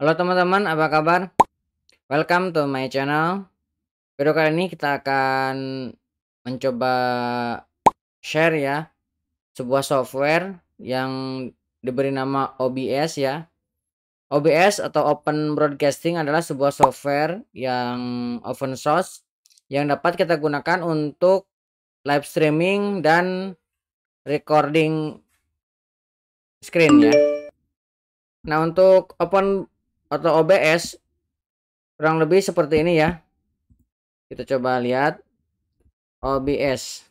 Halo teman-teman, apa kabar? Welcome to my channel. Video kali ini kita akan mencoba share ya sebuah software yang diberi nama OBS ya. OBS atau Open Broadcasting adalah sebuah software yang open source yang dapat kita gunakan untuk live streaming dan recording screen ya. Nah, untuk open atau OBS kurang lebih seperti ini ya kita coba lihat OBS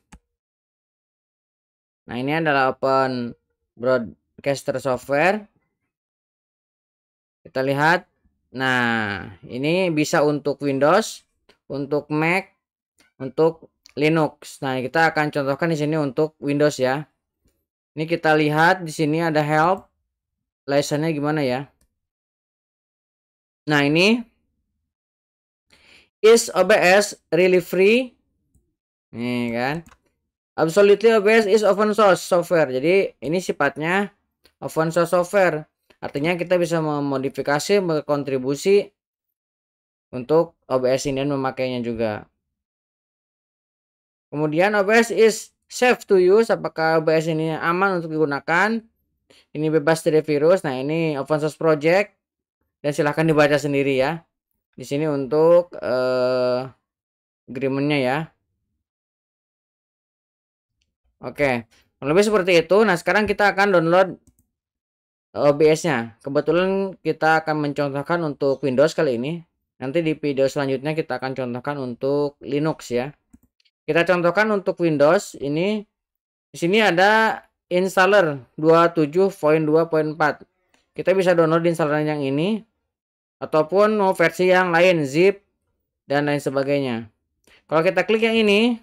nah ini adalah open broadcaster software kita lihat nah ini bisa untuk Windows untuk Mac untuk Linux nah kita akan contohkan di sini untuk Windows ya ini kita lihat di sini ada help license gimana ya Nah ini is OBS really free? Nih kan. Absolutely OBS is open source software. Jadi ini sifatnya open source software. Artinya kita bisa memodifikasi, berkontribusi untuk OBS ini dan memakainya juga. Kemudian OBS is safe to use. Apakah OBS ini aman untuk digunakan? Ini bebas dari virus. Nah ini open source project dan silahkan dibaca sendiri ya di sini untuk uh, agreementnya ya oke lebih seperti itu nah sekarang kita akan download eh, OBS nya kebetulan kita akan mencontohkan untuk Windows kali ini nanti di video selanjutnya kita akan contohkan untuk Linux ya kita contohkan untuk Windows ini di sini ada installer 27.2.4 kita bisa download installer yang ini ataupun mau versi yang lain zip dan lain sebagainya kalau kita klik yang ini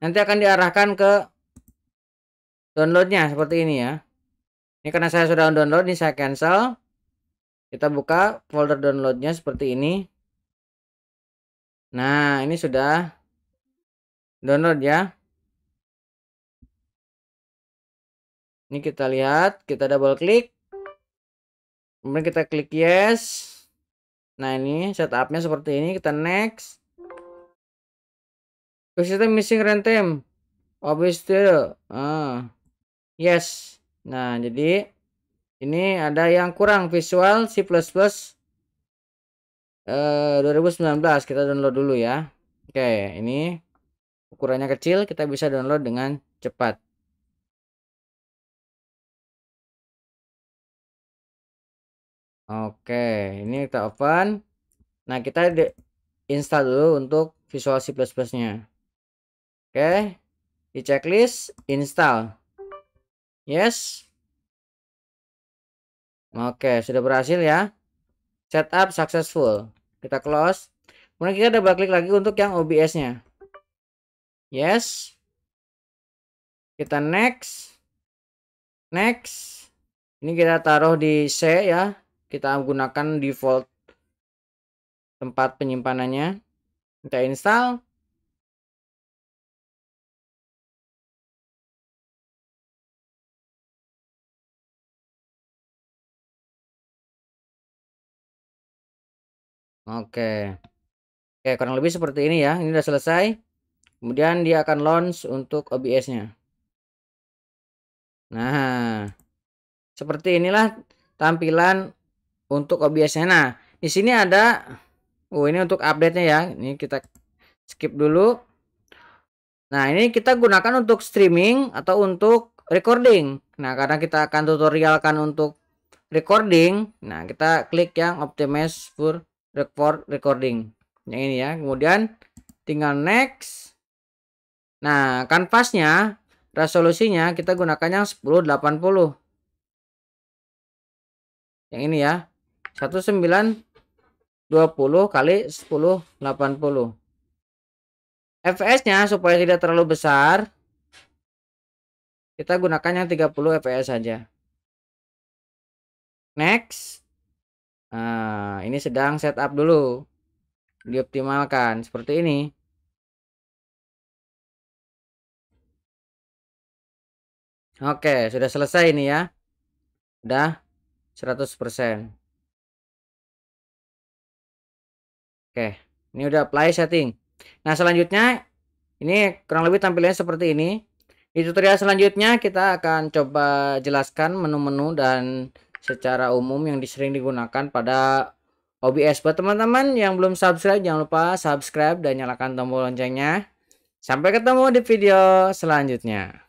nanti akan diarahkan ke downloadnya seperti ini ya ini karena saya sudah download ini saya cancel kita buka folder downloadnya seperti ini nah ini sudah download ya ini kita lihat kita double klik kemudian kita klik yes nah ini setupnya seperti ini kita next kita missing runtime obvious still ah. yes nah jadi ini ada yang kurang visual C++ eh, 2019 kita download dulu ya oke ini ukurannya kecil kita bisa download dengan cepat Oke, ini kita open. Nah, kita install dulu untuk Visual C++ nya oke di checklist install yes oke sudah berhasil ya setup successful kita close kemudian kita double klik lagi untuk yang OBS nya yes kita next next ini kita taruh di C ya kita gunakan default tempat penyimpanannya kita install Oke. Oke, kurang lebih seperti ini ya. Ini sudah selesai. Kemudian dia akan launch untuk OBS-nya. Nah, seperti inilah tampilan untuk OBS-nya. Oh, nah, di sini ada oh ini untuk update-nya ya. Ini kita skip dulu. Nah, ini kita gunakan untuk streaming atau untuk recording. Nah, karena kita akan tutorialkan untuk recording, nah kita klik yang optimize for record recording. Yang ini ya. Kemudian tinggal next. Nah, kanvasnya resolusinya kita gunakan yang 1080. Yang ini ya. 1920 kali 1080. FPS-nya supaya tidak terlalu besar, kita gunakan yang 30 fps saja next nah ini sedang setup dulu dioptimalkan seperti ini oke sudah selesai ini ya udah 100% Oke, ini udah apply setting. Nah, selanjutnya ini kurang lebih tampilannya seperti ini. Di tutorial selanjutnya kita akan coba jelaskan menu-menu dan secara umum yang sering digunakan pada OBS. Buat teman-teman yang belum subscribe, jangan lupa subscribe dan nyalakan tombol loncengnya. Sampai ketemu di video selanjutnya.